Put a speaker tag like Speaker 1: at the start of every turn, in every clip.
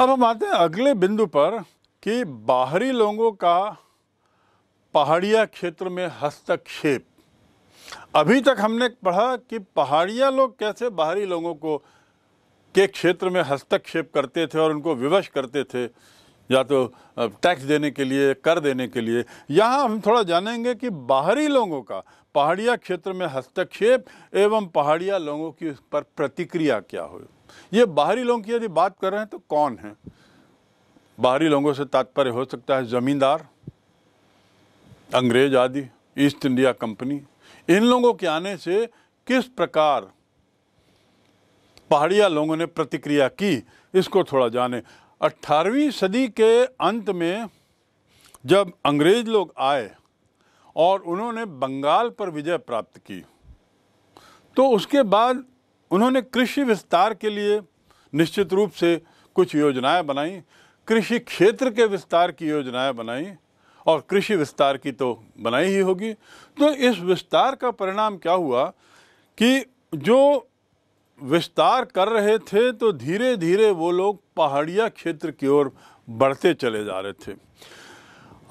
Speaker 1: अब हम आते हैं अगले बिंदु पर कि बाहरी लोगों का पहाड़िया क्षेत्र में हस्तक्षेप अभी तक हमने पढ़ा कि पहाड़िया लोग कैसे बाहरी लोगों को के क्षेत्र में हस्तक्षेप करते थे और उनको विवश करते थे या तो टैक्स देने के लिए कर देने के लिए यहाँ हम थोड़ा जानेंगे कि बाहरी लोगों का पहाड़िया क्षेत्र में हस्तक्षेप एवं पहाड़िया लोगों की उस पर प्रतिक्रिया क्या हो ये बाहरी लोगों की यदि बात कर रहे हैं तो कौन है बाहरी लोगों से तात्पर्य हो सकता है ज़मींदार अंग्रेज आदि ईस्ट इंडिया कंपनी इन लोगों के आने से किस प्रकार पहाड़िया लोगों ने प्रतिक्रिया की इसको थोड़ा जाने 18वीं सदी के अंत में जब अंग्रेज लोग आए और उन्होंने बंगाल पर विजय प्राप्त की तो उसके बाद उन्होंने कृषि विस्तार के लिए निश्चित रूप से कुछ योजनाएं बनाई कृषि क्षेत्र के विस्तार की योजनाएं बनाई और कृषि विस्तार की तो बनाई ही होगी तो इस विस्तार का परिणाम क्या हुआ कि जो विस्तार कर रहे थे तो धीरे धीरे वो लोग पहाड़िया क्षेत्र की ओर बढ़ते चले जा रहे थे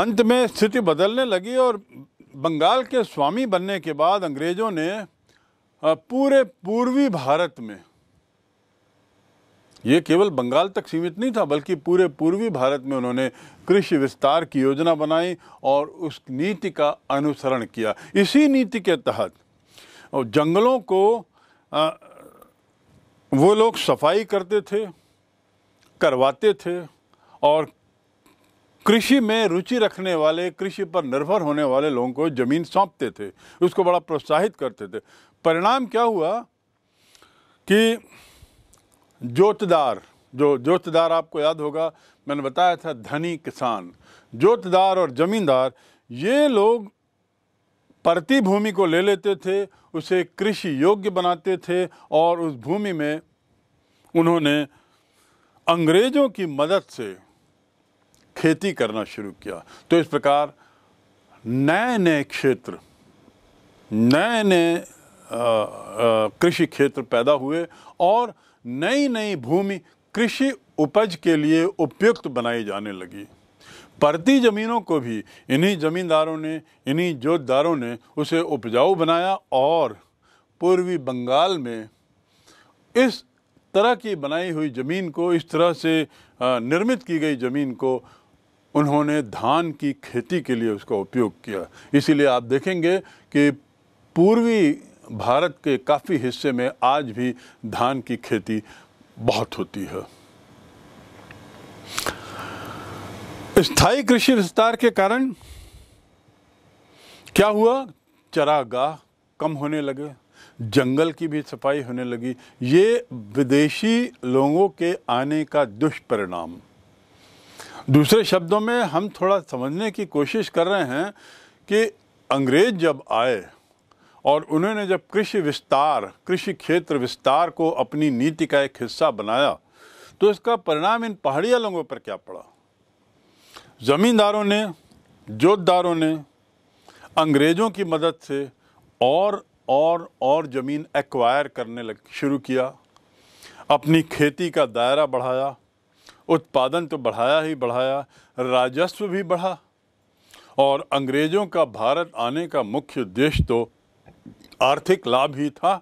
Speaker 1: अंत में स्थिति बदलने लगी और बंगाल के स्वामी बनने के बाद अंग्रेज़ों ने पूरे पूर्वी भारत में ये केवल बंगाल तक सीमित नहीं था बल्कि पूरे पूर्वी भारत में उन्होंने कृषि विस्तार की योजना बनाई और उस नीति का अनुसरण किया इसी नीति के तहत जंगलों को वो लोग सफाई करते थे करवाते थे और कृषि में रुचि रखने वाले कृषि पर निर्भर होने वाले लोगों को ज़मीन सौंपते थे उसको बड़ा प्रोत्साहित करते थे परिणाम क्या हुआ कि जोतदार जो जोतदार आपको याद होगा मैंने बताया था धनी किसान जोतदार और ज़मींदार ये लोग परती भूमि को ले लेते थे उसे कृषि योग्य बनाते थे और उस भूमि में उन्होंने अंग्रेज़ों की मदद से खेती करना शुरू किया तो इस प्रकार नए नए क्षेत्र नए नए कृषि क्षेत्र पैदा हुए और नई नई भूमि कृषि उपज के लिए उपयुक्त बनाई जाने लगी परती ज़मीनों को भी इन्हीं ज़मींदारों ने इन्हीं जोतदारों ने उसे उपजाऊ बनाया और पूर्वी बंगाल में इस तरह की बनाई हुई ज़मीन को इस तरह से निर्मित की गई ज़मीन को उन्होंने धान की खेती के लिए उसका उपयोग किया इसीलिए आप देखेंगे कि पूर्वी भारत के काफ़ी हिस्से में आज भी धान की खेती बहुत होती है स्थायी कृषि विस्तार के कारण क्या हुआ चरागाह कम होने लगे जंगल की भी सफाई होने लगी ये विदेशी लोगों के आने का दुष्परिणाम दूसरे शब्दों में हम थोड़ा समझने की कोशिश कर रहे हैं कि अंग्रेज जब आए और उन्होंने जब कृषि विस्तार कृषि क्षेत्र विस्तार को अपनी नीति का एक हिस्सा बनाया तो इसका परिणाम इन पहाड़िया लोगों पर क्या पड़ा ज़मींदारों ने जोतदारों ने अंग्रेज़ों की मदद से और और और ज़मीन एक्वायर करने लग शुरू किया अपनी खेती का दायरा बढ़ाया उत्पादन तो बढ़ाया ही बढ़ाया राजस्व भी बढ़ा और अंग्रेज़ों का भारत आने का मुख्य उद्देश्य तो आर्थिक लाभ ही था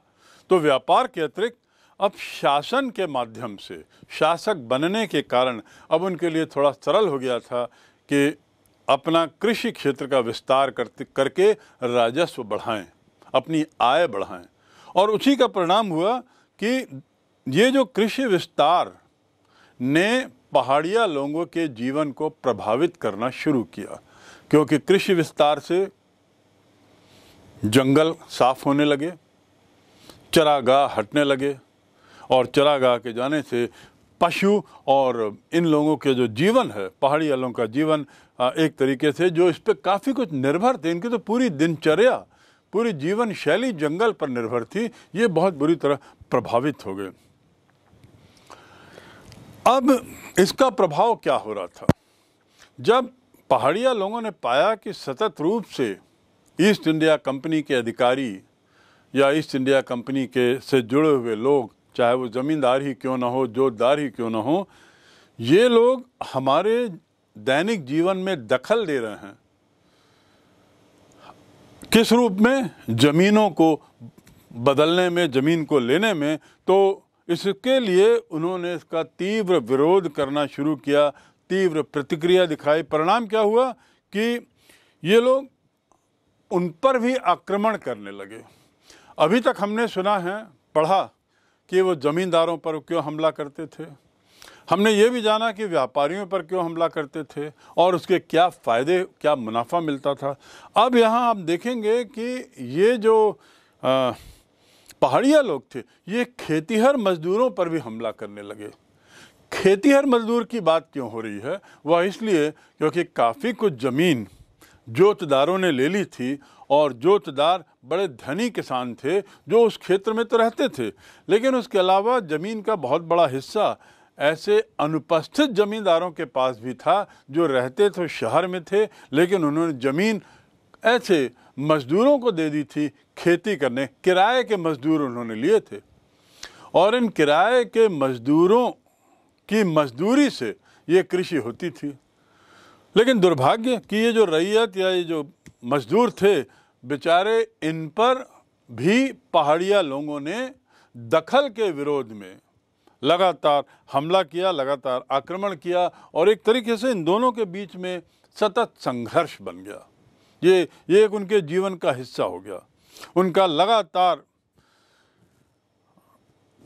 Speaker 1: तो व्यापार के अतिरिक्त अब शासन के माध्यम से शासक बनने के कारण अब उनके लिए थोड़ा सरल हो गया था कि अपना कृषि क्षेत्र का विस्तार करते करके राजस्व बढ़ाएं अपनी आय बढ़ाएं और उसी का परिणाम हुआ कि ये जो कृषि विस्तार ने पहाड़िया लोगों के जीवन को प्रभावित करना शुरू किया क्योंकि कृषि विस्तार से जंगल साफ होने लगे चरागाह हटने लगे और चरागाह के जाने से पशु और इन लोगों के जो जीवन है पहाड़ी वालों का जीवन एक तरीके से जो इस पर काफ़ी कुछ निर्भर थे इनकी तो पूरी दिनचर्या पूरी जीवन शैली जंगल पर निर्भर थी ये बहुत बुरी तरह प्रभावित हो गए अब इसका प्रभाव क्या हो रहा था जब पहाड़िया लोगों ने पाया कि सतत रूप से ईस्ट इंडिया कंपनी के अधिकारी या ईस्ट इंडिया कंपनी के से जुड़े हुए लोग चाहे वो ज़मींदार ही क्यों ना हो जोतदार ही क्यों ना हो ये लोग हमारे दैनिक जीवन में दखल दे रहे हैं किस रूप में ज़मीनों को बदलने में ज़मीन को लेने में तो इसके लिए उन्होंने इसका तीव्र विरोध करना शुरू किया तीव्र प्रतिक्रिया दिखाई परिणाम क्या हुआ कि ये लोग उन पर भी आक्रमण करने लगे अभी तक हमने सुना है पढ़ा कि वो ज़मींदारों पर क्यों हमला करते थे हमने ये भी जाना कि व्यापारियों पर क्यों हमला करते थे और उसके क्या फ़ायदे क्या मुनाफा मिलता था अब यहाँ आप देखेंगे कि ये जो आ, पहाड़िया लोग थे ये खेतीहर मजदूरों पर भी हमला करने लगे खेतीहर मजदूर की बात क्यों हो रही है वह इसलिए क्योंकि काफ़ी कुछ ज़मीन जोतदारों ने ले ली थी और जोतदार बड़े धनी किसान थे जो उस क्षेत्र में तो रहते थे लेकिन उसके अलावा ज़मीन का बहुत बड़ा हिस्सा ऐसे अनुपस्थित ज़मींदारों के पास भी था जो रहते थे तो शहर में थे लेकिन उन्होंने ज़मीन ऐसे मज़दूरों को दे दी थी खेती करने किराए के मज़दूर उन्होंने लिए थे और इन किराए के मज़दूरों की मजदूरी से ये कृषि होती थी लेकिन दुर्भाग्य कि ये जो रैयत या ये जो मज़दूर थे बेचारे इन पर भी पहाड़िया लोगों ने दखल के विरोध में लगातार हमला किया लगातार आक्रमण किया और एक तरीके से इन दोनों के बीच में सतत संघर्ष बन गया ये एक उनके जीवन का हिस्सा हो गया उनका लगातार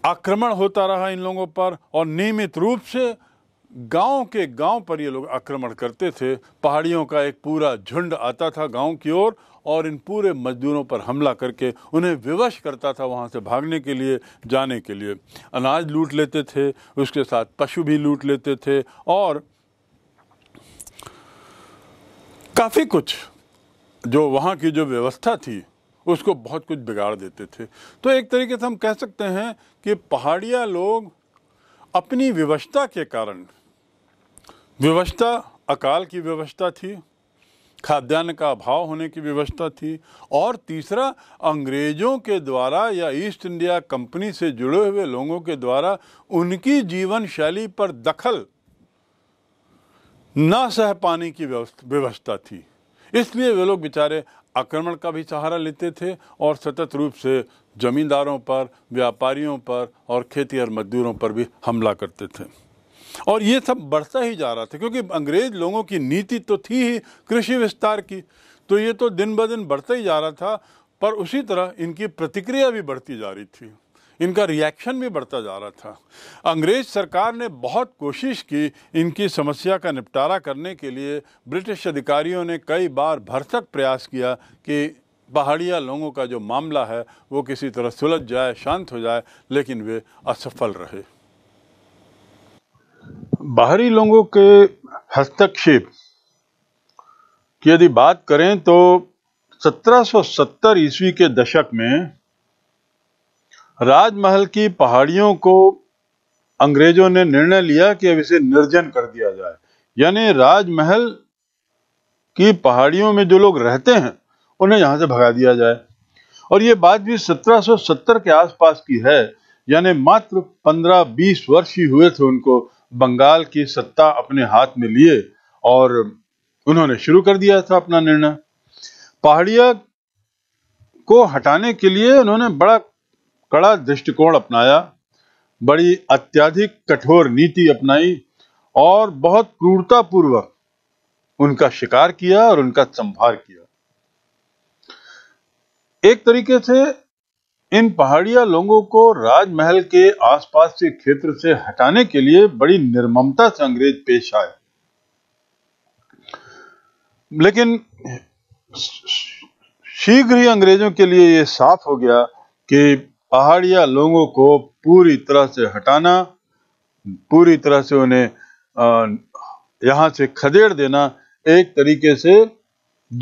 Speaker 1: आक्रमण होता रहा इन लोगों पर और नियमित रूप से गांव के गांव पर ये लोग आक्रमण करते थे पहाड़ियों का एक पूरा झुंड आता था गांव की ओर और इन पूरे मजदूरों पर हमला करके उन्हें विवश करता था वहाँ से भागने के लिए जाने के लिए अनाज लूट लेते थे उसके साथ पशु भी लूट लेते थे और काफ़ी कुछ जो वहाँ की जो व्यवस्था थी उसको बहुत कुछ बिगाड़ देते थे तो एक तरीके से हम कह सकते हैं कि पहाड़िया लोग अपनी व्यवस्था के कारण व्यवस्था अकाल की व्यवस्था थी खाद्यान्न का अभाव होने की व्यवस्था थी और तीसरा अंग्रेजों के द्वारा या ईस्ट इंडिया कंपनी से जुड़े हुए लोगों के द्वारा उनकी जीवन शैली पर दखल ना सह पाने की व्यवस्था थी इसलिए वे लोग बेचारे आक्रमण का भी सहारा लेते थे और सतत रूप से जमींदारों पर व्यापारियों पर और खेती और मजदूरों पर भी हमला करते थे और ये सब बढ़ता ही जा रहा था क्योंकि अंग्रेज लोगों की नीति तो थी ही कृषि विस्तार की तो ये तो दिन ब दिन बढ़ता ही जा रहा था पर उसी तरह इनकी प्रतिक्रिया भी बढ़ती जा रही थी इनका रिएक्शन भी बढ़ता जा रहा था अंग्रेज सरकार ने बहुत कोशिश की इनकी समस्या का निपटारा करने के लिए ब्रिटिश अधिकारियों ने कई बार भरसक प्रयास किया कि पहाड़िया लोगों का जो मामला है वो किसी तरह सुलझ जाए शांत हो जाए लेकिन वे असफल रहे बाहरी लोगों के हस्तक्षेप की यदि बात करें तो 1770 ईस्वी के दशक में राजमहल की पहाड़ियों को अंग्रेजों ने निर्णय लिया कि अब इसे निर्जन कर दिया जाए यानी राजमहल की पहाड़ियों में जो लोग रहते हैं उन्हें यहां से भगा दिया जाए और ये बात भी 1770 के आसपास की है यानी मात्र 15-20 वर्ष ही हुए थे उनको बंगाल की सत्ता अपने हाथ में लिए और उन्होंने शुरू कर दिया था अपना निर्णय पहाड़िया को हटाने के लिए उन्होंने बड़ा कड़ा दृष्टिकोण अपनाया बड़ी अत्याधिक कठोर नीति अपनाई और बहुत क्रूरतापूर्वक उनका शिकार किया और उनका संभार किया एक तरीके से इन पहाड़िया लोगों को राजमहल के आसपास के क्षेत्र से हटाने के लिए बड़ी निर्ममता से अंग्रेज पेश आए लेकिन शीघ्र ही अंग्रेजों के लिए यह साफ हो गया कि पहाड़िया लोगों को पूरी तरह से हटाना पूरी तरह से उन्हें यहाँ से खदेड़ देना एक तरीके से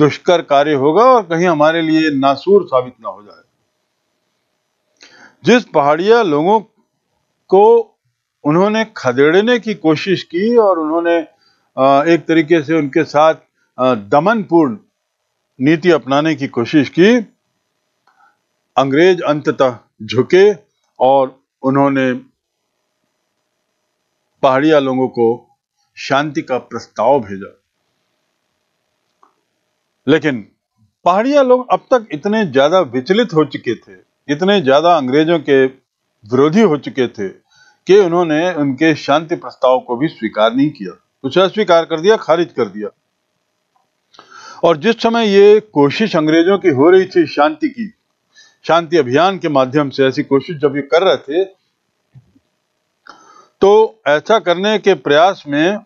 Speaker 1: दुष्कर कार्य होगा और कहीं हमारे लिए नासूर साबित ना हो जाए जिस पहाड़िया लोगों को उन्होंने खदेड़ने की कोशिश की और उन्होंने एक तरीके से उनके साथ दमनपूर्ण नीति अपनाने की कोशिश की अंग्रेज अंततः झुके और उन्होंने पहाड़िया लोगों को शांति का प्रस्ताव भेजा लेकिन पहाड़िया लोग अब तक इतने ज्यादा विचलित हो चुके थे इतने ज्यादा अंग्रेजों के विरोधी हो चुके थे कि उन्होंने उनके शांति प्रस्ताव को भी स्वीकार नहीं किया उसे अस्वीकार कर दिया खारिज कर दिया और जिस समय ये कोशिश अंग्रेजों की हो रही थी शांति की शांति अभियान के माध्यम से ऐसी कोशिश जब ये कर रहे थे तो ऐसा करने के प्रयास में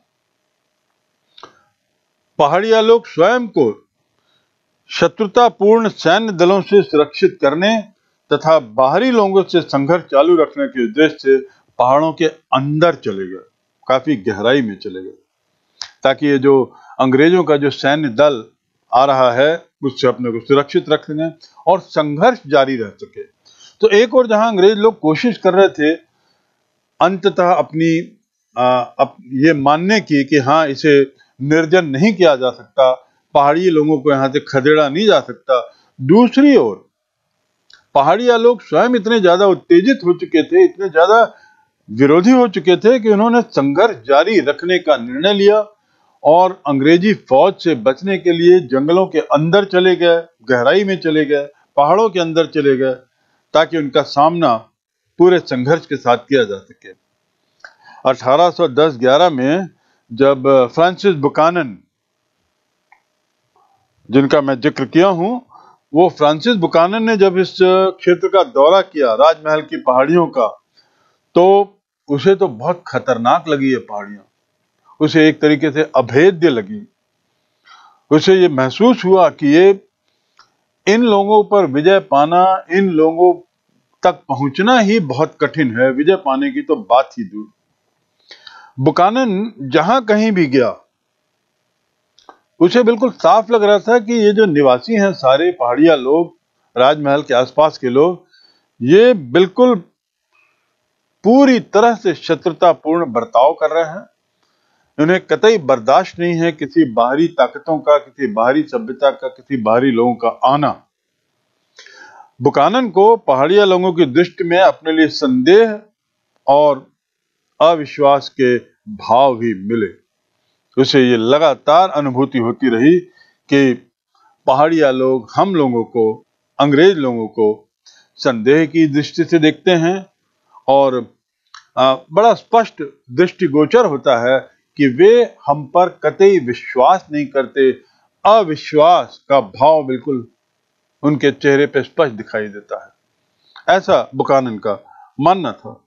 Speaker 1: पहाड़िया लोग स्वयं को शत्रुतापूर्ण सैन्य दलों से सुरक्षित करने तथा बाहरी लोगों से संघर्ष चालू रखने के उद्देश्य से पहाड़ों के अंदर चले गए काफी गहराई में चले गए ताकि ये जो अंग्रेजों का जो सैन्य दल आ रहा है उससे अपने को सुरक्षित रख लें और संघर्ष जारी रह सके तो एक और जहां अंग्रेज लोग कोशिश कर रहे थे अंततः अपनी आ, अप, ये मानने की कि हाँ इसे निर्जन नहीं किया जा सकता पहाड़ी लोगों को यहाँ से खदेड़ा नहीं जा सकता दूसरी ओर पहाड़िया लोग स्वयं इतने ज्यादा उत्तेजित हो चुके थे इतने ज्यादा विरोधी हो चुके थे कि उन्होंने संघर्ष जारी रखने का निर्णय लिया और अंग्रेजी फौज से बचने के लिए जंगलों के अंदर चले गए गहराई में चले गए पहाड़ों के अंदर चले गए ताकि उनका सामना पूरे संघर्ष के साथ किया जा सके 1810-11 में जब फ्रांसिस बुकानन जिनका मैं जिक्र किया हूं वो फ्रांसिस बुकानन ने जब इस क्षेत्र का दौरा किया राजमहल की पहाड़ियों का तो उसे तो बहुत खतरनाक लगी ये पहाड़ियां उसे एक तरीके से अभेद्य लगी उसे ये महसूस हुआ कि ये इन लोगों पर विजय पाना इन लोगों तक पहुंचना ही बहुत कठिन है विजय पाने की तो बात ही दूर बुकानन जहां कहीं भी गया उसे बिल्कुल साफ लग रहा था कि ये जो निवासी हैं सारे पहाड़िया लोग राजमहल के आसपास के लोग ये बिल्कुल पूरी तरह से शत्रुतापूर्ण बर्ताव कर रहे हैं उन्हें कतई बर्दाश्त नहीं है किसी बाहरी ताकतों का किसी बाहरी सभ्यता का किसी बाहरी लोगों का आना बुकानन को पहाड़िया लोगों की दृष्टि में अपने लिए संदेह और अविश्वास के भाव भी मिले उसे ये लगातार अनुभूति होती रही कि पहाड़िया लोग हम लोगों को अंग्रेज लोगों को संदेह की दृष्टि से देखते हैं और बड़ा स्पष्ट दृष्टिगोचर होता है कि वे हम पर कतई विश्वास नहीं करते अविश्वास का भाव बिल्कुल उनके चेहरे पर स्पष्ट दिखाई देता है ऐसा बुकानन का मानना था